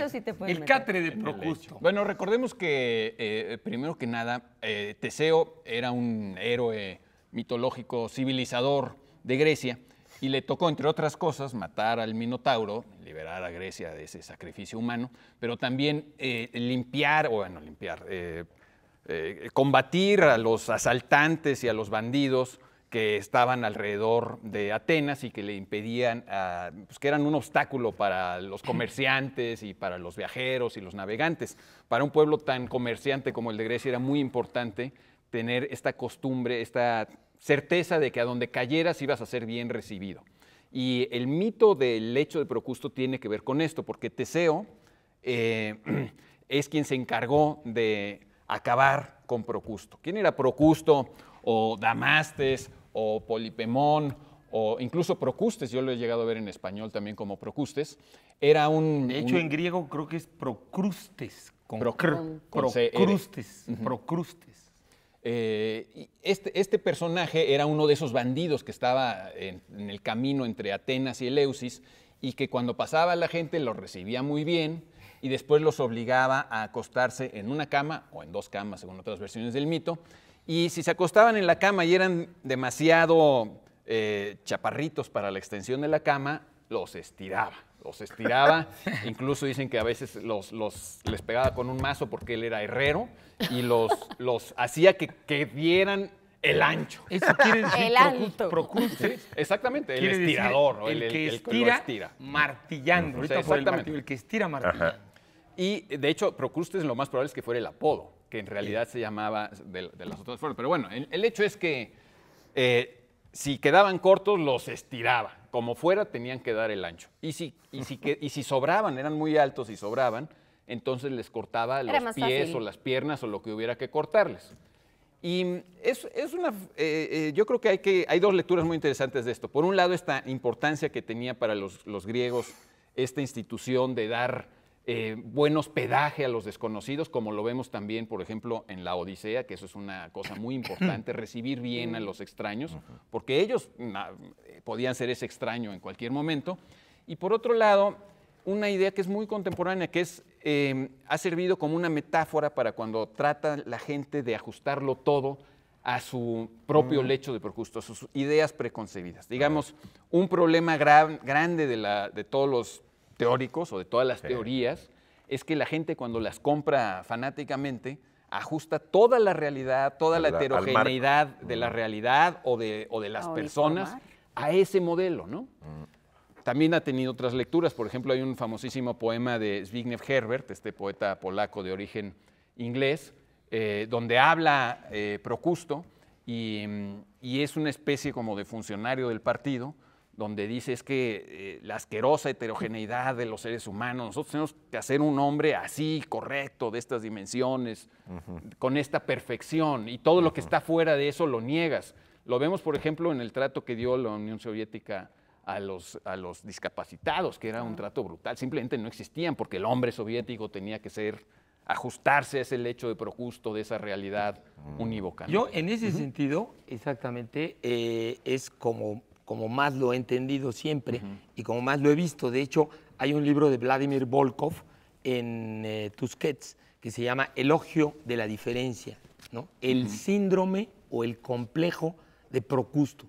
El, catre de Procusto. Bueno, recordemos que, eh, primero que nada, eh, Teseo era un héroe mitológico, civilizador de Grecia y le tocó, entre otras cosas, matar al Minotauro, liberar a Grecia de ese sacrificio humano, pero también eh, limpiar, bueno, limpiar, eh, combatir a los asaltantes y a los bandidos que estaban alrededor de Atenas y que le impedían, pues, que eran un obstáculo para los comerciantes y para los viajeros y los navegantes. Para un pueblo tan comerciante como el de Grecia era muy importante tener esta costumbre, esta certeza de que a donde cayeras ibas a ser bien recibido. Y el mito del hecho de Procusto tiene que ver con esto, porque Teseo eh, es quien se encargó de acabar con Procusto. ¿Quién era Procusto o Damastes o Polipemón o incluso Procustes, yo lo he llegado a ver en español también como Procustes, era un... De hecho, en griego creo que es Procrustes, Procrustes, eh, Procrustes. Eh, eh, este, este, personaje era uno de esos bandidos que estaba en, en el camino entre Atenas y Eleusis y que cuando pasaba la gente lo recibía muy bien, y después los obligaba a acostarse en una cama o en dos camas, según otras versiones del mito. Y si se acostaban en la cama y eran demasiado eh, chaparritos para la extensión de la cama, los estiraba. Los estiraba, incluso dicen que a veces los, les pegaba con un mazo porque él era herrero y los, los hacía que, dieran el ancho. Eso quiere decir el exactamente, el estirador. el, que estira, martillando. el, que estira martillando. Y de hecho, Procrustes lo más probable es que fuera el apodo, que en realidad se llamaba de, las otras formas. Pero bueno, el, hecho es que eh, si quedaban cortos, los estiraba. Como fuera, tenían que dar el ancho. Y si, y y si sobraban, eran muy altos y sobraban, entonces les cortaba los pies o las piernas o lo que hubiera que cortarles. Y es, una, eh, eh, yo creo que hay, que hay dos lecturas muy interesantes de esto. Por un lado, esta importancia que tenía para los griegos esta institución de dar eh, buen hospedaje a los desconocidos, como lo vemos también, por ejemplo, en la Odisea, que eso es una cosa muy importante, recibir bien a los extraños, porque ellos eh, podían ser ese extraño en cualquier momento. Y por otro lado, una idea que es muy contemporánea, que es, em, ha servido como una metáfora para cuando trata la gente de ajustarlo todo a su propio lecho de projusto, a sus ideas preconcebidas. Digamos, un problema grande de, la, de todos los teóricos o de todas las teorías es que la gente cuando las compra fanáticamente ajusta toda la realidad, toda la, heterogeneidad de la realidad o de, o de las personas a ese modelo, ¿no? Mm. También ha tenido otras lecturas, por ejemplo, hay un famosísimo poema de Zbigniew Herbert, este poeta polaco de origen inglés, eh, donde habla eh, Procusto mm, y es una especie como de funcionario del partido donde dice es que eh, la asquerosa heterogeneidad de los seres humanos, nosotros tenemos que hacer un hombre así, correcto, de estas dimensiones, con esta perfección, y todo lo que está fuera de eso lo niegas. Lo vemos, por ejemplo, en el trato que dio la Unión Soviética a los, a los discapacitados, que era un trato brutal, simplemente no existían porque el hombre soviético tenía que ser ajustarse a ese hecho de projusto, de esa realidad mm. unívoca. Yo, en ese sentido, exactamente, eh, es como como más lo he entendido siempre y como más lo he visto. De hecho, hay un libro de Vladimir Volkov en eh, Tuskets, que se llama Elogio de la diferencia, ¿no? El síndrome o el complejo de Procusto.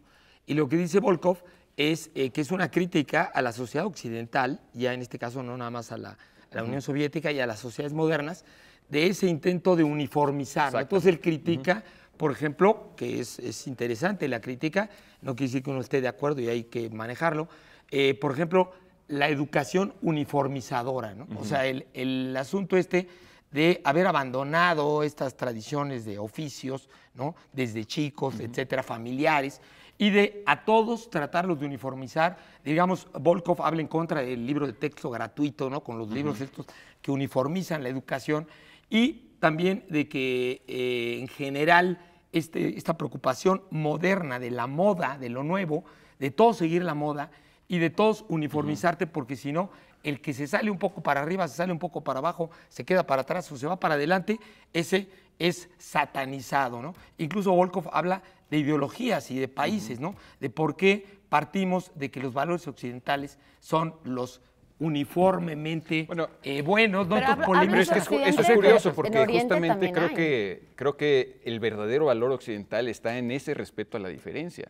Y lo que dice Volkov es eh, que es una crítica a la sociedad occidental, ya en este caso no nada más a la, Unión Soviética y a las sociedades modernas, de ese intento de uniformizar. Entonces él critica por ejemplo, que es, interesante la crítica, no quiere decir que uno esté de acuerdo y hay que manejarlo, eh, por ejemplo, la educación uniformizadora, ¿no? O sea, el, asunto este de haber abandonado estas tradiciones de oficios, ¿no? Desde chicos, etcétera, familiares, y de a todos tratarlos de uniformizar. Digamos, Volkov habla en contra del libro de texto gratuito, ¿no? Con los libros estos que uniformizan la educación y también de que eh, en general este, esta preocupación moderna de la moda, de lo nuevo, de todos seguir la moda y de todos uniformizarte, porque si no, el que se sale un poco para arriba, se sale un poco para abajo, se queda para atrás o se va para adelante, ese es satanizado, ¿no? Incluso Volkov habla de ideologías y de países, ¿no? De por qué partimos de que los valores occidentales son los uniformemente eh, bueno, no Pero es eso es curioso porque justamente creo que, creo que el verdadero valor occidental está en ese respeto a la diferencia.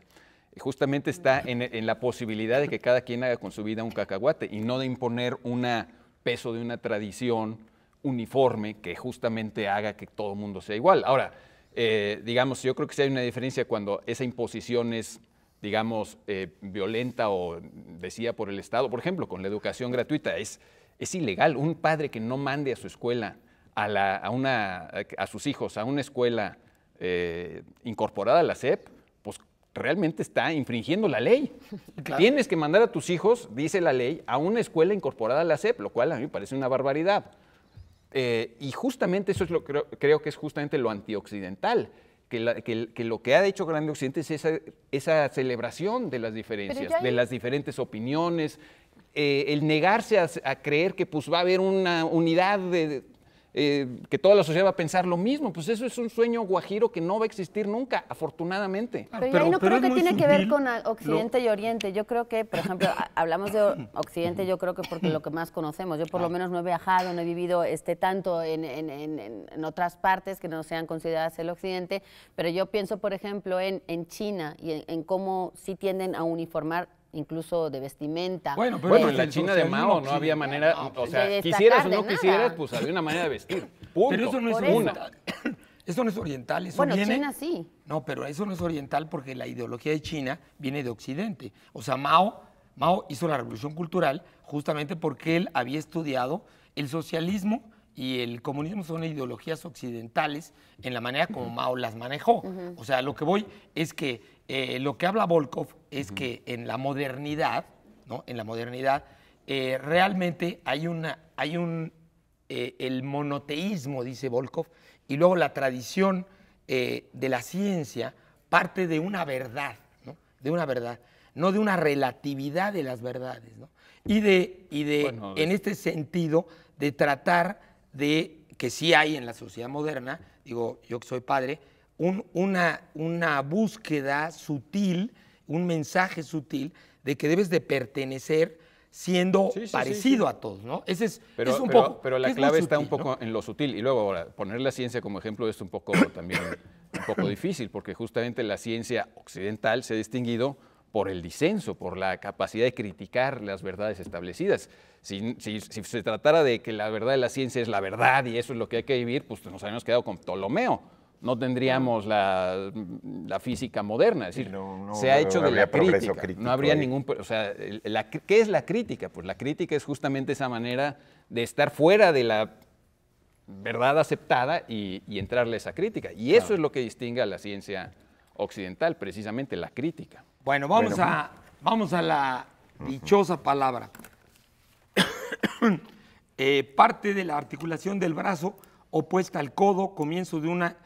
Justamente está en, la posibilidad de que cada quien haga con su vida un cacahuate y no de imponer un peso de una tradición uniforme que justamente haga que todo el mundo sea igual. Ahora, eh, digamos, yo creo que sí hay una diferencia cuando esa imposición es digamos, eh, violenta o decía por el Estado, por ejemplo, con la educación gratuita. Es, es ilegal un padre que no mande a su escuela, a, la, a, una, a sus hijos, a una escuela eh, incorporada a la SEP, pues realmente está infringiendo la ley. Tienes que mandar a tus hijos, dice la ley, a una escuela incorporada a la SEP, lo cual a mí me parece una barbaridad. Eh, y justamente eso es lo creo, creo que es justamente lo antioccidental que, lo que ha hecho Grande Occidente es esa, celebración de las diferencias, de las diferentes opiniones, eh, el negarse a, a, creer que pues va a haber una unidad de, eh, que toda la sociedad va a pensar lo mismo. Pues eso es un sueño guajiro que no va a existir nunca, afortunadamente. Ah, pero, yo no creo que tiene que ver con Occidente y Oriente. Yo creo que, por ejemplo, hablamos de Occidente, yo creo que porque lo que más conocemos. Yo por lo ah. menos no he viajado, no he vivido este, tanto en, en otras partes que no sean consideradas el Occidente, pero yo pienso, por ejemplo, en, China y en, cómo sí tienden a uniformar incluso de vestimenta. Bueno, pero en la China de Mao no había manera, o pues, sea, quisieras o no quisieras, pues había una manera de vestir. Pero eso no es oriental. Eso. no es oriental, bueno, China sí. No, pero eso no es oriental porque la ideología de China viene de Occidente. O sea, Mao, Mao hizo la revolución cultural justamente porque él había estudiado el socialismo y el comunismo son ideologías occidentales en la manera como Mao las manejó. O sea, lo que voy es que eh, lo que habla Volkov es que en la modernidad, ¿no? En la modernidad, eh, realmente hay una, hay un eh, el monoteísmo, dice Volkov, y luego la tradición de la ciencia parte de una verdad, ¿no? De una verdad, no de una relatividad de las verdades, Y de, y de en este sentido, de tratar de que sí hay en la sociedad moderna, digo, yo que soy padre, una, una búsqueda sutil, un mensaje sutil de que debes de pertenecer siendo parecido a todos, ¿no? Ese es, pero, es un poco, pero la clave está un poco en lo sutil. Y luego, ahora, poner la ciencia como ejemplo es un poco también un poco difícil, porque justamente la ciencia occidental se ha distinguido por el disenso, por la capacidad de criticar las verdades establecidas. Si, se tratara de que la verdad de la ciencia es la verdad y eso es lo que hay que vivir, pues nos habíamos quedado con Ptolomeo. No tendríamos la, física moderna. Es decir, se ha hecho de la crítica. No habría ningún. O sea, ¿qué es la crítica? Pues la crítica es justamente esa manera de estar fuera de la verdad aceptada y, entrarle a esa crítica. Y eso es lo que distingue a la ciencia occidental, precisamente la crítica. Bueno, vamos, A, la dichosa palabra. Eh, parte de la articulación del brazo opuesta al codo, comienzo de una...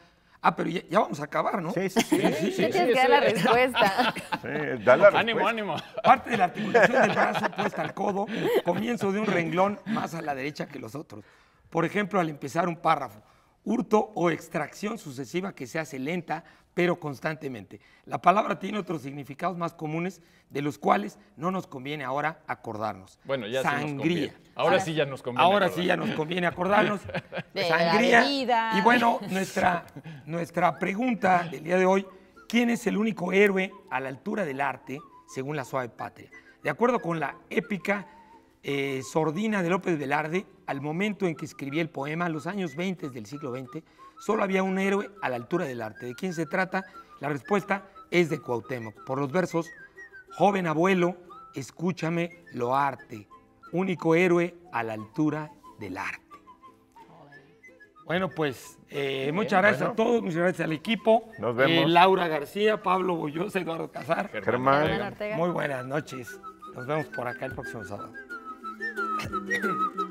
Ah, pero ya, vamos a acabar, ¿no? Sí, sí, sí. sí, sí, que dar la respuesta. Sí, dale la ánimo, ánimo. Parte de la articulación del brazo opuesta al codo, comienzo de un renglón más a la derecha que los otros. Por ejemplo, al empezar un párrafo hurto o extracción sucesiva que se hace lenta pero constantemente. La palabra tiene otros significados más comunes de los cuales no nos conviene ahora acordarnos. Bueno, ya sangría. ahora, sí ya nos conviene. Ahora sí ya nos conviene acordarnos. sangría. y bueno, nuestra, nuestra pregunta del día de hoy, ¿quién es el único héroe a la altura del arte según la suave patria? De acuerdo con la épica eh, sordina de López Velarde, al momento en que escribía el poema, los años 20 del siglo XX, solo había un héroe a la altura del arte. ¿De quién se trata? La respuesta es de Cuauhtémoc, por los versos, joven abuelo, escúchame lo arte, único héroe a la altura del arte. Bueno, pues eh, muchas gracias a todos, muchas gracias al equipo. Nos vemos. Eh, Laura García, Pablo Bollosa, Eduardo Casar. Germán. Muy buenas noches. Nos vemos por acá el próximo sábado. Ha, ha, ha.